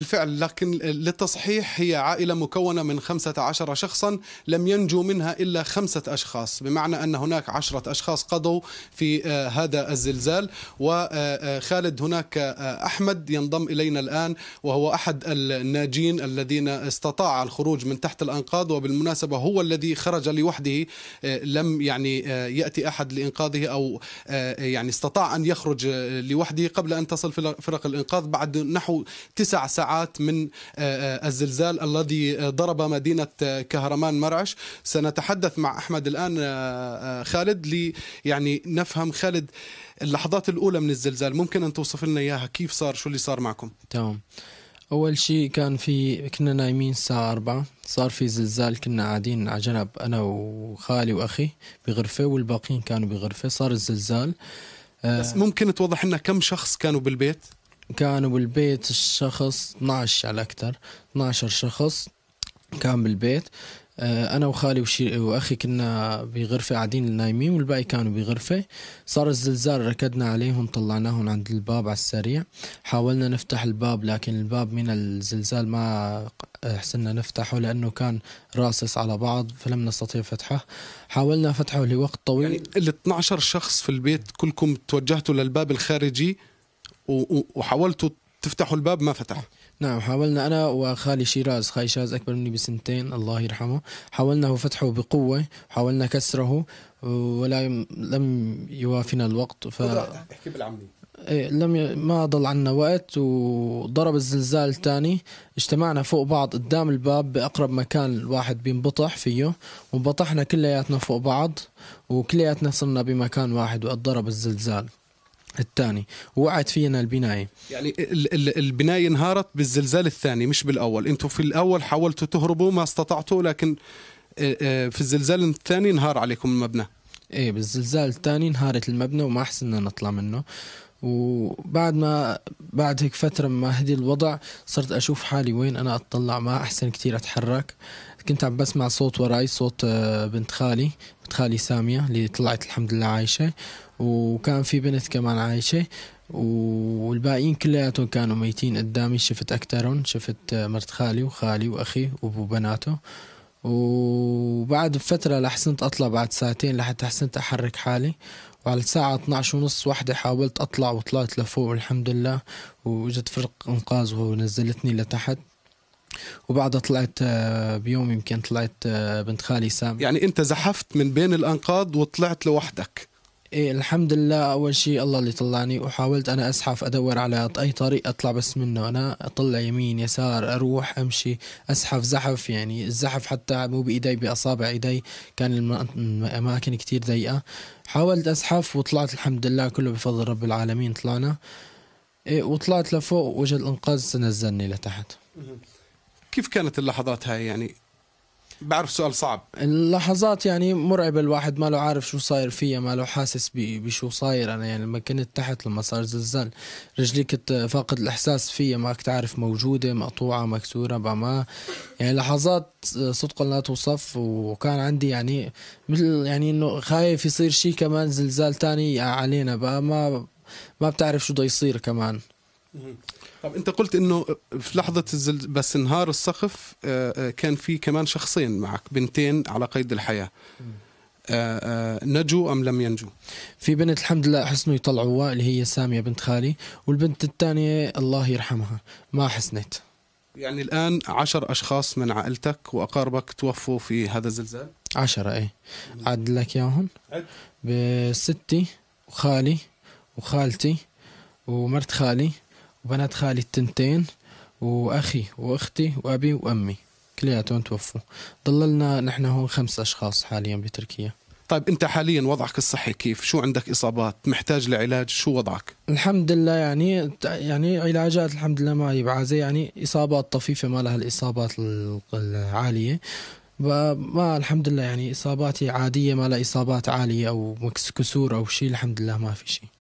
بالفعل لكن للتصحيح هي عائلة مكونة من 15 شخصا لم ينجو منها إلا خمسة أشخاص بمعنى أن هناك عشرة أشخاص قضوا في آه، هذا الزلزال وخالد آه، آه، هناك أحمد ينضم إلينا الآن وهو أحد الناجين الذين استطاع الخروج من تحت الأنقاض وبالمناسبة هو الذي خرج لوحده لم يعني يأتي أحد لإنقاذه أو يعني استطاع أن يخرج لوحده قبل أن تصل فرق الإنقاذ بعد نحو تسع ساعات ساعات من آه، آه، الزلزال الذي آه، ضرب مدينة كهرمان مرعش سنتحدث مع أحمد الآن خالد لي يعني نفهم خالد اللحظات الأولى من الزلزال ممكن أن توصف لنا إياها كيف صار شو اللي صار معكم تمام أول شيء كان في كنا نايمين الساعة أربعة صار في زلزال كنا قاعدين على جنب أنا وخالي وأخي بغرفة والباقيين كانوا بغرفة صار الزلزال بس ممكن توضح لنا كم شخص كانوا بالبيت؟ كانوا بالبيت الشخص 12 على أكثر 12 شخص كان بالبيت آه، انا وخالي وشي واخي كنا بغرفه قاعدين نايمين والباقي كانوا بغرفه صار الزلزال ركدنا عليهم طلعناهم عند الباب على السريع حاولنا نفتح الباب لكن الباب من الزلزال ما حسنا نفتحه لانه كان راسس على بعض فلم نستطيع فتحه حاولنا فتحه لوقت طويل يعني ال 12 شخص في البيت كلكم توجهتوا للباب الخارجي وحاولتوا تفتحوا الباب ما فتح نعم حاولنا انا وخالي شيراز خالي شيراز اكبر مني بسنتين الله يرحمه حاولنا فتحه بقوه حاولنا كسره ولا لم يوافينا الوقت ف احكي بالعامي إيه لم ي... ما ضل عنا وقت وضرب الزلزال الثاني اجتمعنا فوق بعض قدام الباب بأقرب مكان الواحد بينبطح فيه وانبطحنا كلياتنا فوق بعض وكلياتنا صرنا بمكان واحد وقت ضرب الزلزال الثاني وقعت فينا البنايه يعني البنايه انهارت بالزلزال الثاني مش بالاول انتم في الاول حاولتوا تهربوا ما استطعتوا لكن آه، آه، في الزلزال الثاني انهار عليكم المبنى ايه بالزلزال الثاني انهارت المبنى وما حسنا نطلع منه وبعد ما بعد هيك فترة ما هدي الوضع صرت أشوف حالي وين أنا أتطلع ما أحسن كتير أتحرك كنت عم بسمع صوت وراي صوت آه، بنت خالي بنت خالي سامية اللي طلعت الحمد لله عايشة وكان في بنت كمان عايشة والباقيين كلياتهم كانوا ميتين قدامي شفت أكترهم شفت مرت خالي وخالي وأخي بناته وبعد بفترة لحسنت أطلع بعد ساعتين لحتى حسنت أحرك حالي وعلى الساعة 12 ونص واحدة حاولت أطلع وطلعت لفوق الحمد لله وجدت فرق إنقاذ ونزلتني لتحت وبعدها طلعت آه، بيوم يمكن طلعت آه، بنت خالي سام يعني انت زحفت من بين الانقاض وطلعت لوحدك إيه الحمد لله أول شيء الله اللي طلعني وحاولت أنا أزحف أدور على أي طريق أطلع بس منه أنا أطلع يمين يسار أروح أمشي أزحف زحف يعني الزحف حتى مو بإيدي بأصابع إيدي كان الأماكن كتير ضيقة حاولت أزحف وطلعت الحمد لله كله بفضل رب العالمين طلعنا إيه وطلعت لفوق وجد الإنقاذ نزلني لتحت كيف كانت اللحظات هاي يعني بعرف سؤال صعب اللحظات يعني مرعبة الواحد ما له عارف شو صاير فيها ما له حاسس بشو صاير أنا يعني لما كنت تحت لما صار زلزال رجلي كنت فاقد الإحساس فيها ما كنت عارف موجودة مقطوعة مكسورة ما يعني لحظات صدقا لا توصف وكان عندي يعني مثل يعني إنه خايف يصير شيء كمان زلزال تاني علينا بقى ما ما بتعرف شو بده يصير كمان طب انت قلت انه في لحظه الزلز... بس انهار السقف آه، آه، كان في كمان شخصين معك بنتين على قيد الحياه آه، نجوا ام لم ينجوا؟ في بنت الحمد لله حسنوا يطلعوها اللي هي ساميه بنت خالي والبنت الثانيه الله يرحمها ما حسنت يعني الآن عشر أشخاص من عائلتك وأقاربك توفوا في هذا الزلزال؟ عشرة إيه عد لك إياهم بستي وخالي وخالتي ومرت خالي وبنات خالي التنتين وأخي وأختي وأبي وأمي كلياتهم توفوا ضللنا نحن هون خمس أشخاص حاليا بتركيا طيب انت حاليا وضعك الصحي كيف شو عندك اصابات محتاج لعلاج شو وضعك الحمد لله يعني يعني علاجات الحمد لله ما هي بعازه يعني اصابات طفيفه ما لها الاصابات العاليه ما الحمد لله يعني اصاباتي عاديه ما لها اصابات عاليه او كسور او شيء الحمد لله ما في شيء